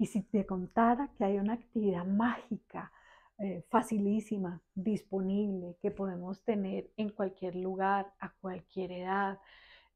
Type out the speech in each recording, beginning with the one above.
Y si te contara que hay una actividad mágica, eh, facilísima, disponible, que podemos tener en cualquier lugar, a cualquier edad,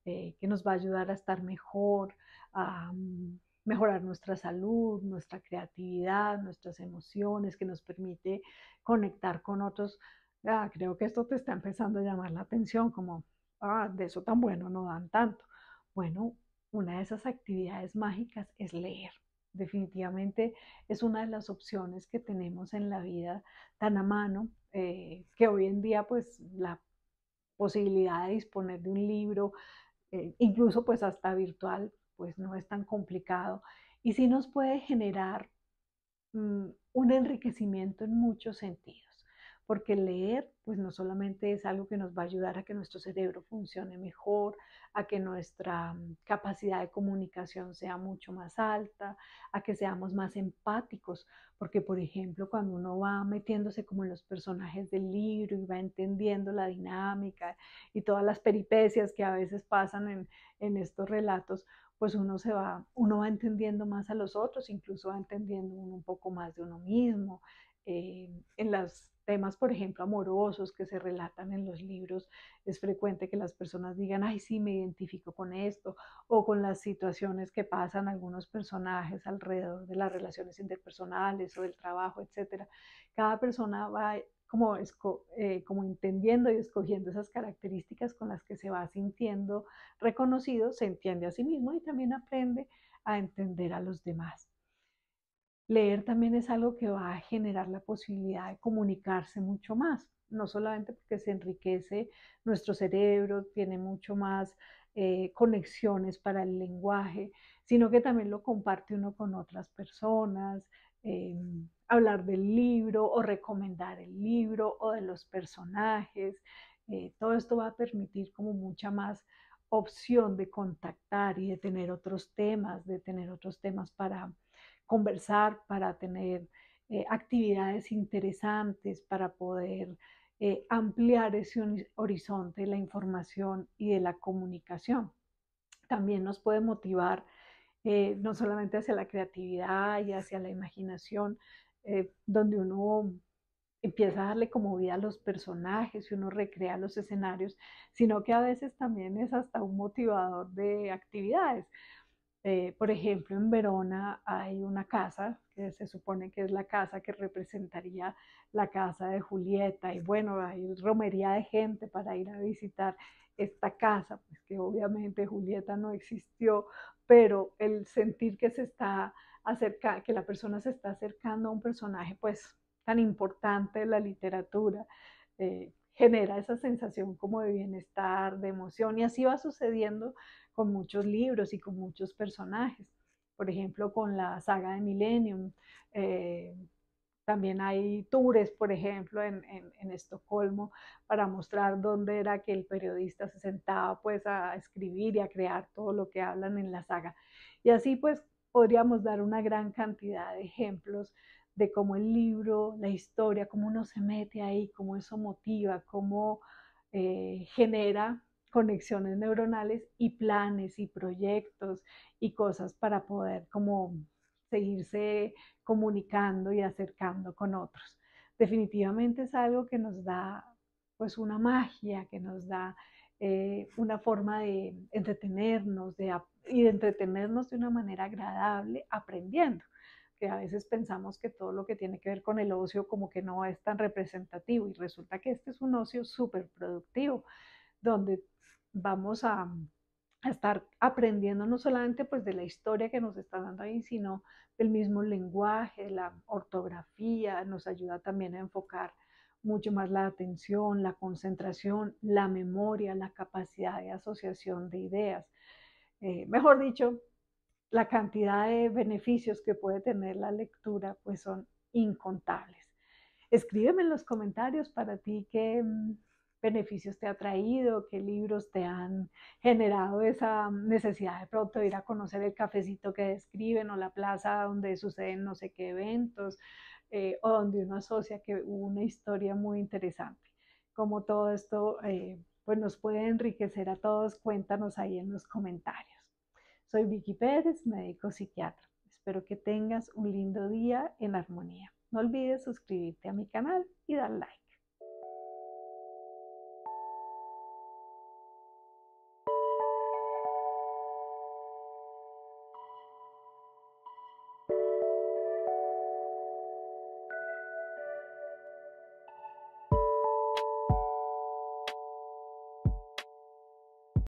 eh, que nos va a ayudar a estar mejor, a mm, mejorar nuestra salud, nuestra creatividad, nuestras emociones, que nos permite conectar con otros. Ah, creo que esto te está empezando a llamar la atención, como, ah, de eso tan bueno no dan tanto. Bueno, una de esas actividades mágicas es leer definitivamente es una de las opciones que tenemos en la vida tan a mano, eh, que hoy en día pues la posibilidad de disponer de un libro, eh, incluso pues hasta virtual, pues no es tan complicado y sí nos puede generar mm, un enriquecimiento en muchos sentidos porque leer pues no solamente es algo que nos va a ayudar a que nuestro cerebro funcione mejor, a que nuestra mm, capacidad de comunicación sea mucho más alta, a que seamos más empáticos, porque por ejemplo cuando uno va metiéndose como en los personajes del libro y va entendiendo la dinámica y todas las peripecias que a veces pasan en, estos relatos, pues uno se va, uno va entendiendo más a los otros, incluso va entendiendo uno un poco más de uno mismo, eh, en los temas, por ejemplo, amorosos que se relatan en los libros, es frecuente que las personas digan, ay, sí, me identifico con esto, o con las situaciones que pasan algunos personajes alrededor de las relaciones interpersonales o del trabajo, etc. Cada persona va como, eh, como entendiendo y escogiendo esas características con las que se va sintiendo reconocido, se entiende a sí mismo y también aprende a entender a los demás leer también es algo que va a generar la posibilidad de comunicarse mucho más, no solamente porque se enriquece nuestro cerebro, tiene mucho más eh, conexiones para el lenguaje, sino que también lo comparte uno con otras personas, em, hablar del libro o recomendar el libro o de los personajes. Eh, todo esto va a permitir como mucha más opción de contactar y de tener otros temas, de tener otros temas para, conversar, para tener eh, actividades interesantes, para poder eh, ampliar ese horizonte de la información y de la comunicación. También nos puede motivar eh, no solamente hacia la creatividad y hacia la imaginación, donde uno empieza a darle como vida a los personajes y uno recrea los escenarios, sino que a veces también es hasta un motivador de actividades. Eh, por ejemplo, en Verona hay una casa que se supone que es la casa que representaría la casa de Julieta y bueno, hay romería de gente para ir a visitar esta casa, pues que obviamente Julieta no existió, pero el sentir que se está acerca, que la persona se está acercando a un personaje pues tan importante de la literatura, eh, genera esa sensación como de bienestar, de emoción, y así va sucediendo con muchos libros y con muchos personajes. Por ejemplo, con la saga de Millennium, eh, también hay tours, por ejemplo, en, en, Estocolmo para mostrar dónde era que el periodista se sentaba pues a escribir y a crear todo lo que hablan en la saga. Y así pues podríamos dar una gran cantidad de ejemplos de cómo el libro, la historia, cómo uno se mete ahí, cómo eso motiva, cómo eh, genera conexiones neuronales y planes y proyectos y cosas para poder como seguirse comunicando y acercando con otros. Definitivamente es algo que nos da pues una magia, que nos da eh, una forma de entretenernos, de, y de entretenernos de una manera agradable aprendiendo que a veces pensamos que todo lo que tiene que ver con el ocio como que no es tan representativo y resulta que este es un ocio súper productivo, donde vamos a, estar aprendiendo no solamente pues de la historia que nos está dando ahí, sino del mismo lenguaje, la ortografía, nos ayuda también a enfocar mucho más la atención, la concentración, la memoria, la capacidad de asociación de ideas. Eh, mejor dicho, la cantidad de beneficios que puede tener la lectura pues son incontables. Escríbeme en los comentarios para ti qué mm, beneficios te ha traído, qué libros te han generado esa necesidad de pronto ir a conocer el cafecito que describen o la plaza donde suceden no sé qué eventos eh, o donde uno asocia que hubo una historia muy interesante. Como todo esto eh, pues nos puede enriquecer a todos, cuéntanos ahí en los comentarios. Soy Vicky Pérez, médico psiquiatra. Espero que tengas un lindo día en armonía. No olvides suscribirte a mi canal y dar like.